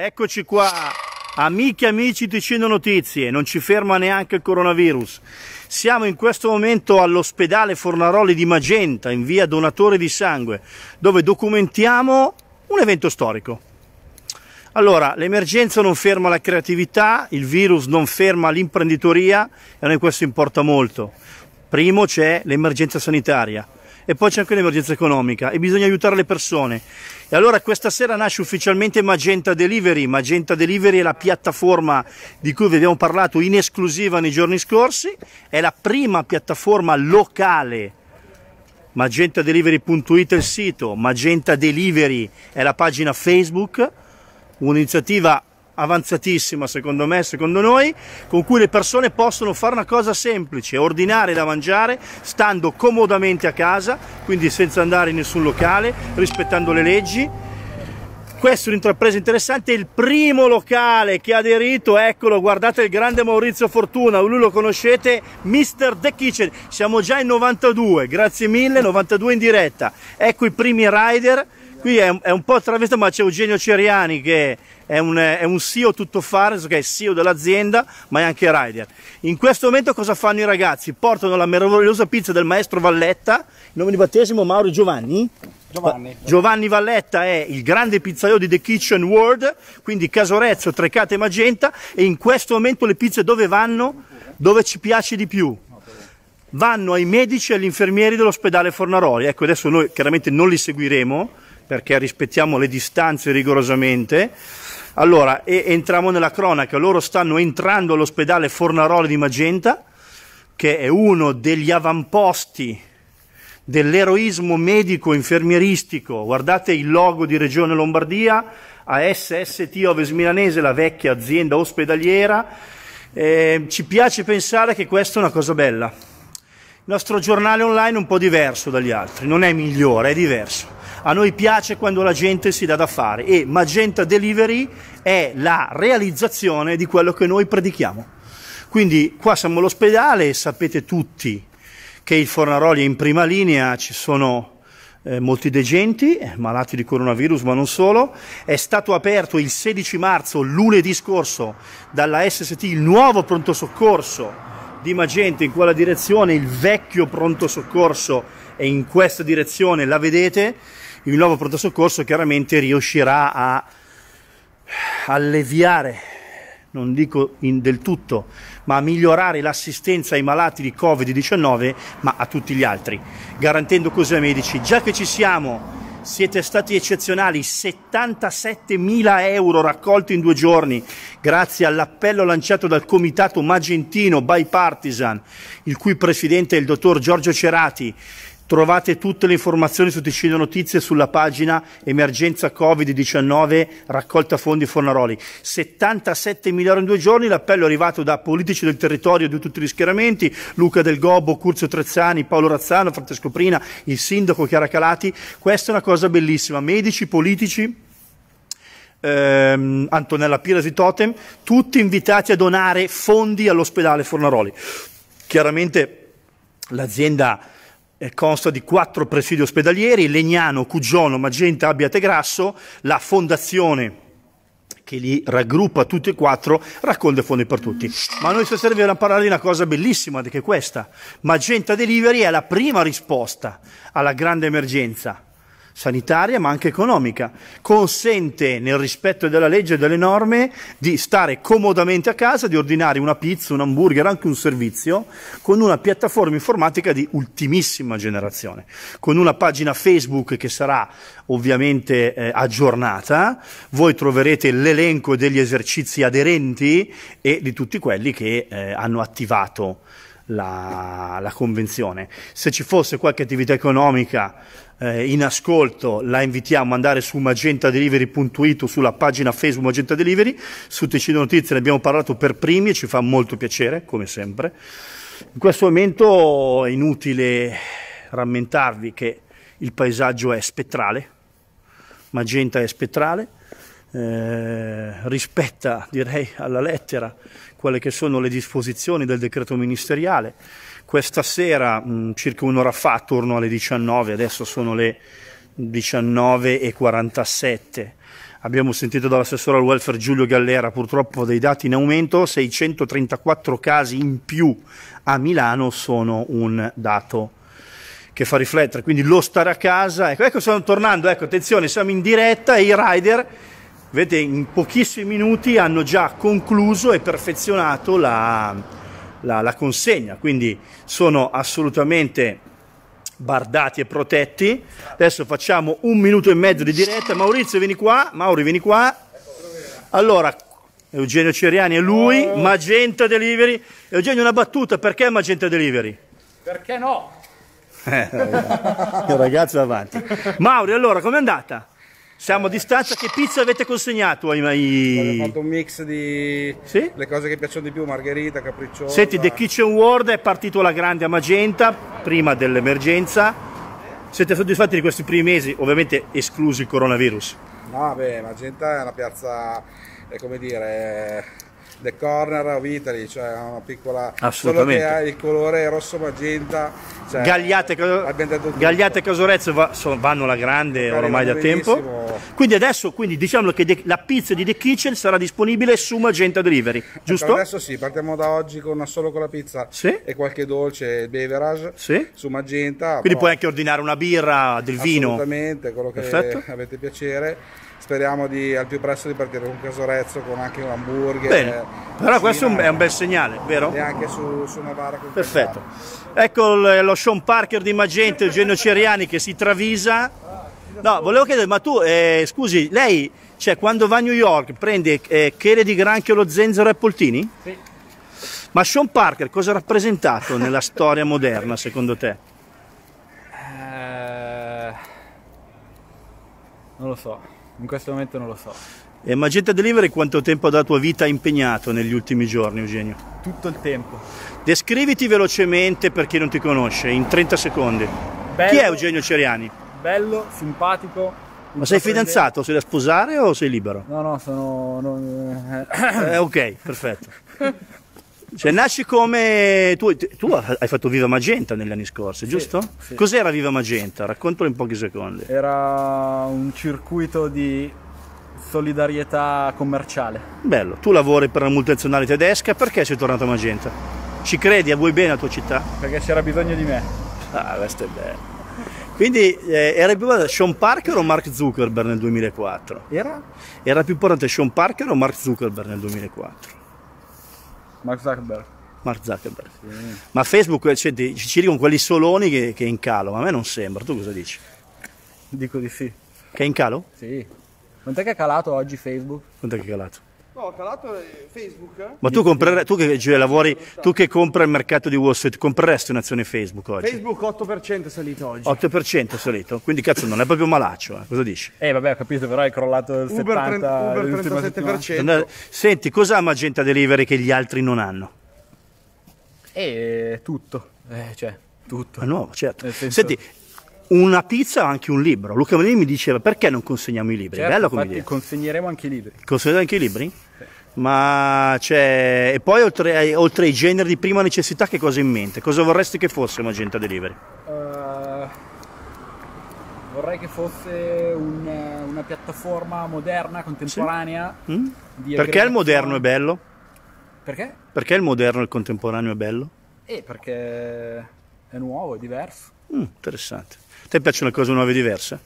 Eccoci qua, amiche e amici Ticino Notizie, non ci ferma neanche il coronavirus. Siamo in questo momento all'ospedale Fornaroli di Magenta, in via Donatore di Sangue, dove documentiamo un evento storico. Allora, l'emergenza non ferma la creatività, il virus non ferma l'imprenditoria e a noi questo importa molto. Primo c'è l'emergenza sanitaria, e poi c'è anche l'emergenza economica e bisogna aiutare le persone. E allora questa sera nasce ufficialmente Magenta Delivery. Magenta Delivery è la piattaforma di cui vi abbiamo parlato in esclusiva nei giorni scorsi, è la prima piattaforma locale magentadelivery.it è il sito, Magenta Delivery è la pagina Facebook, un'iniziativa avanzatissima secondo me, secondo noi, con cui le persone possono fare una cosa semplice, ordinare da mangiare stando comodamente a casa, quindi senza andare in nessun locale, rispettando le leggi. Questa è un'intrapresa interessante, il primo locale che ha aderito, eccolo, guardate il grande Maurizio Fortuna, lui lo conoscete, Mr. The Kitchen, siamo già in 92, grazie mille, 92 in diretta, ecco i primi rider, Qui è, è un po' travestito, ma c'è Eugenio Ceriani che è un, è un CEO tuttofare, che è CEO dell'azienda, ma è anche rider. In questo momento cosa fanno i ragazzi? Portano la meravigliosa pizza del maestro Valletta, il nome di battesimo Mauro Giovanni. Giovanni. Giovanni. Valletta è il grande pizzaio di The Kitchen World, quindi Casorezzo, Trecate e Magenta e in questo momento le pizze dove vanno? Dove ci piace di più. Vanno ai medici e agli infermieri dell'ospedale Fornaroli. Ecco, adesso noi chiaramente non li seguiremo, perché rispettiamo le distanze rigorosamente. Allora, entriamo nella cronaca, loro stanno entrando all'ospedale Fornaroli di Magenta, che è uno degli avamposti dell'eroismo medico-infermieristico. Guardate il logo di Regione Lombardia, ASST Oves Milanese, la vecchia azienda ospedaliera. Eh, ci piace pensare che questa è una cosa bella. Il nostro giornale online è un po' diverso dagli altri, non è migliore, è diverso a noi piace quando la gente si dà da fare e Magenta Delivery è la realizzazione di quello che noi predichiamo. Quindi qua siamo all'ospedale, e sapete tutti che il Fornaroli è in prima linea, ci sono eh, molti degenti, eh, malati di coronavirus ma non solo. È stato aperto il 16 marzo, lunedì scorso, dalla SST il nuovo pronto soccorso di Magenta in quella direzione, il vecchio pronto soccorso è in questa direzione, la vedete il nuovo pronto soccorso chiaramente riuscirà a alleviare, non dico del tutto, ma a migliorare l'assistenza ai malati di Covid-19, ma a tutti gli altri, garantendo così ai medici, già che ci siamo, siete stati eccezionali, 77.000 euro raccolti in due giorni grazie all'appello lanciato dal comitato magentino bipartisan, il cui presidente è il dottor Giorgio Cerati, Trovate tutte le informazioni su Ticino Notizie sulla pagina Emergenza Covid-19 raccolta fondi Fornaroli. 77 milioni in due giorni, l'appello è arrivato da politici del territorio di tutti gli schieramenti, Luca Del Gobbo, Curzio Trezzani, Paolo Razzano, Francesco Prina, il sindaco Chiara Calati. Questa è una cosa bellissima, medici, politici. Ehm, Antonella Piras di Totem, tutti invitati a donare fondi all'ospedale Fornaroli. Chiaramente l'azienda eh, consta di quattro presidi ospedalieri, Legnano, Cugiono, Magenta, Abbiate Grasso, la fondazione che li raggruppa tutti e quattro, racconta fondi per tutti. Ma noi stasera vi a parlare di una cosa bellissima, che è questa. Magenta Delivery è la prima risposta alla grande emergenza sanitaria ma anche economica. Consente, nel rispetto della legge e delle norme, di stare comodamente a casa, di ordinare una pizza, un hamburger, anche un servizio, con una piattaforma informatica di ultimissima generazione, con una pagina Facebook che sarà ovviamente eh, aggiornata, voi troverete l'elenco degli esercizi aderenti e di tutti quelli che eh, hanno attivato la, la convenzione. Se ci fosse qualche attività economica eh, in ascolto la invitiamo ad andare su magentadelivery.it o sulla pagina Facebook Magenta Delivery, su Ticino Notizie ne abbiamo parlato per primi e ci fa molto piacere, come sempre. In questo momento è inutile rammentarvi che il paesaggio è spettrale, Magenta è spettrale, eh, rispetta direi alla lettera quelle che sono le disposizioni del decreto ministeriale questa sera, mh, mm, circa un'ora fa, attorno alle 19, adesso sono le 19.47, abbiamo sentito dall'assessore al welfare Giulio Gallera purtroppo dei dati in aumento, 634 casi in più a Milano sono un dato che fa riflettere, quindi lo stare a casa, ecco, ecco stiamo tornando, ecco attenzione siamo in diretta e i rider vedete in pochissimi minuti hanno già concluso e perfezionato la, la, la consegna, quindi sono assolutamente bardati e protetti. Adesso facciamo un minuto e mezzo di diretta. Maurizio, vieni qua. Mauri, vieni qua. Allora, Eugenio Ceriani è lui, Magenta Delivery. Eugenio, una battuta, perché Magenta Delivery? Perché no? Eh, ragazzo avanti. Mauri, allora, com'è andata? Siamo a distanza, che pizza avete consegnato ai mai? Abbiamo fatto un mix di sì? le cose che piacciono di più, margherita, capricciosa. Senti, The Kitchen World è partito la grande a Magenta prima dell'emergenza. Siete soddisfatti di questi primi mesi, ovviamente esclusi il coronavirus? No, beh, Magenta è una piazza, è come dire, The Corner of Italy, cioè una piccola... Assolutamente. Solo che ha il colore rosso magenta. Cioè, Gagliate, Gagliate Casorezzo va, sono, vanno alla grande ormai da tempo. Quindi adesso quindi, diciamo che de, la pizza di The Kitchen sarà disponibile su Magenta Delivery, ecco, giusto? Ecco, adesso sì, partiamo da oggi con, solo con la pizza sì. e qualche dolce e beverage sì. su Magenta. Quindi puoi anche ordinare una birra, del vino. Assolutamente, quello che Perfetto. avete piacere speriamo di, al più presto di partire con Casorezzo, con anche un hamburger. Bene. Però questo è un, è un bel segnale, vero? E anche su, su Novara. Perfetto. Ecco lo Sean Parker di Magento, Eugenio Ceriani che si travisa. No, volevo chiedere, ma tu, eh, scusi, lei, cioè, quando va a New York, prende eh, chele di granchio, lo zenzero e poltini? Sì. Ma Sean Parker cosa ha rappresentato nella storia moderna, secondo te? Eh, non lo so. In questo momento non lo so. E eh, Magenta Delivery quanto tempo della tua vita impegnato negli ultimi giorni, Eugenio? Tutto il tempo. Descriviti velocemente per chi non ti conosce, in 30 secondi. Bello, chi è Eugenio Ceriani? Bello, simpatico. Ma sei fidanzato? Sei da sposare o sei libero? No, no, sono... No, eh, eh ok, perfetto. Cioè, nasci come. Tu, tu, hai fatto Viva Magenta negli anni scorsi, giusto? Sì. Cos'era Viva Magenta? Raccontalo in pochi secondi. Era un circuito di solidarietà commerciale. Bello, tu lavori per la multinazionale tedesca, perché sei tornato a Magenta? Ci credi, a vuoi bene la tua città? Perché c'era bisogno di me. Ah, questo è bello. Quindi eh, era più importante Sean Parker o Mark Zuckerberg nel 2004? Era? Era più importante Sean Parker o Mark Zuckerberg nel 2004? Mark Zuckerberg. Mark Zuckerberg. Sì. Ma Facebook eh, cioè, ti, ci dicono quelli soloni che, che, è in calo, ma a me non sembra, tu cosa dici? Dico di sì. Che è in calo? Sì. Quant'è che è calato oggi Facebook? Quant'è che è calato? No, tra l'altro eh, Facebook... Eh. Ma tu, comprere, tu che Gile, lavori, esatto. tu che compri il mercato di Wall Street, compreresti un'azione Facebook oggi? Facebook 8% è salito oggi. 8% è salito, quindi cazzo non è proprio malaccio, eh. cosa dici? Eh vabbè ho capito, però è crollato il Uber 70, 30, Uber 37%. Senti, cos'ha Magenta Delivery che gli altri non hanno? Eh, tutto, eh, cioè, tutto. Ma nuovo, certo. Senso... Senti, una pizza o anche un libro. Luca Manini mi diceva perché non consegniamo i libri? Certo, Bello come idea. consegneremo anche i libri. Consegneremo anche i libri? ma c'è... Cioè, e poi oltre ai, oltre ai, generi di prima necessità che cosa hai in mente? Cosa vorresti che fosse Magenta Delivery? Uh, vorrei che fosse un, una piattaforma moderna, contemporanea. Sì. Mm? Perché il moderno è bello? Perché? Perché il moderno e il contemporaneo è bello? Eh, perché è nuovo, è diverso. Mm, interessante. A te piacciono cose nuove e diverse?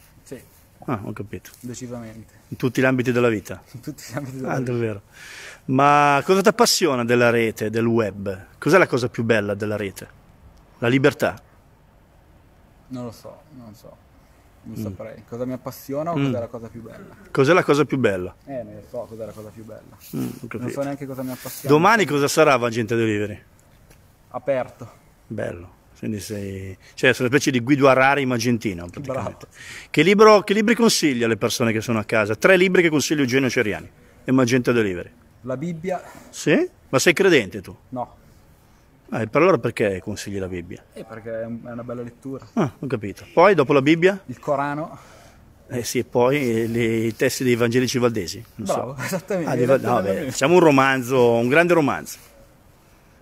Ah, ho capito. Decisamente. In tutti gli ambiti della vita? In tutti gli ambiti della ah, vita. davvero. Ma cosa ti appassiona della rete, del web? Cos'è la cosa più bella della rete? La libertà? Non lo so, non so. Non mm. saprei. Cosa mi appassiona o mm. cos'è la cosa più bella? Cos'è la cosa più bella? Eh, non so cos'è la cosa più bella. Mm, non so neanche cosa mi appassiona. Domani cosa sarà Vangente Delivery? Aperto. Bello quindi sei, cioè sei una specie di Guido Arari magentino. Che, libro, che libri consigli alle persone che sono a casa? Tre libri che consiglio Eugenio Ceriani e Magenta Delivery. La Bibbia. Sì? Ma sei credente tu? No. Ah, per allora perché consigli la Bibbia? Eh, perché è una bella lettura. Ah, ho capito. Poi, dopo la Bibbia? Il Corano. Eh sì, e poi eh, le, i testi dei Vangelici Valdesi. Non Bravo, so. esattamente. Ah, esattamente. No, beh, facciamo un romanzo, un grande romanzo.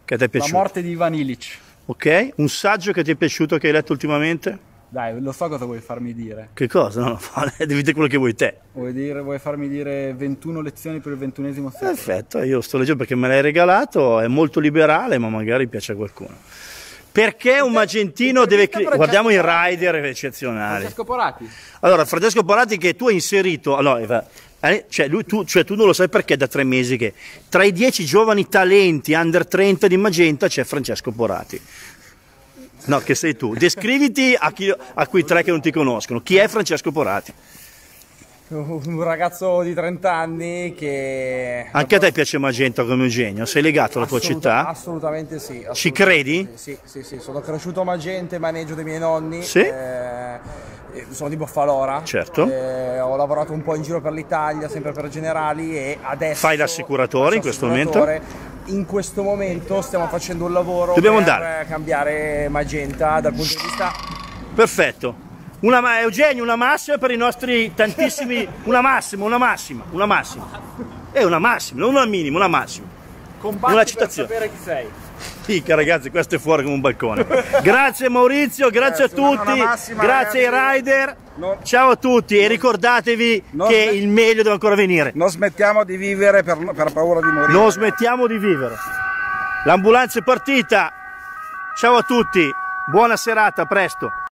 Che ti è piaciuto. La morte di Ivan Illich ok? Un saggio che ti è piaciuto, che hai letto ultimamente? Dai, lo so cosa vuoi farmi dire. Che cosa? No, devi dire quello che vuoi te. Vuoi, dire, vuoi farmi dire 21 lezioni per il ventunesimo secolo? Perfetto, io sto leggendo perché me l'hai regalato, è molto liberale, ma magari piace a qualcuno. Perché un Magentino deve... Guardiamo i rider eccezionali. Francesco Porati. Allora, Francesco Porati che tu hai inserito... Allora, eh? cioè, lui, tu, cioè, tu, non lo sai perché è da tre mesi che tra i dieci giovani talenti under 30 di Magenta c'è Francesco Porati. No, che sei tu. Descriviti a, chi, a quei tre che non ti conoscono. Chi è Francesco Porati? un ragazzo di 30 anni che... Anche a te piace Magenta come un genio? Sei legato alla tua città? Assolutamente sì. Assolutamente Ci credi? Sì, sì, sì, sì, Sono cresciuto a Magenta, maneggio dei miei nonni. Sì. Eh, eh, sono di Boffalora. Certo. Eh, ho lavorato un po' in giro per l'Italia, sempre per generali e adesso... Fai l'assicuratore in questo momento? In questo momento stiamo facendo un lavoro Dobbiamo per andare. cambiare Magenta dal punto di vista... Perfetto. Una, Eugenio, una massima per i nostri tantissimi... una massima, una massima, una massima. È eh, una massima, non una minima, una massima. Combatti una citazione. per sapere chi sei. Fica ragazzi, questo è fuori come un balcone. grazie Maurizio, grazie, grazie a tutti, massima, grazie ragazzi. ai rider. Non... Ciao a tutti e ricordatevi che il meglio deve ancora venire. Non smettiamo di vivere per, per paura di morire. Non smettiamo di vivere. L'ambulanza è partita. Ciao a tutti, buona serata, a presto.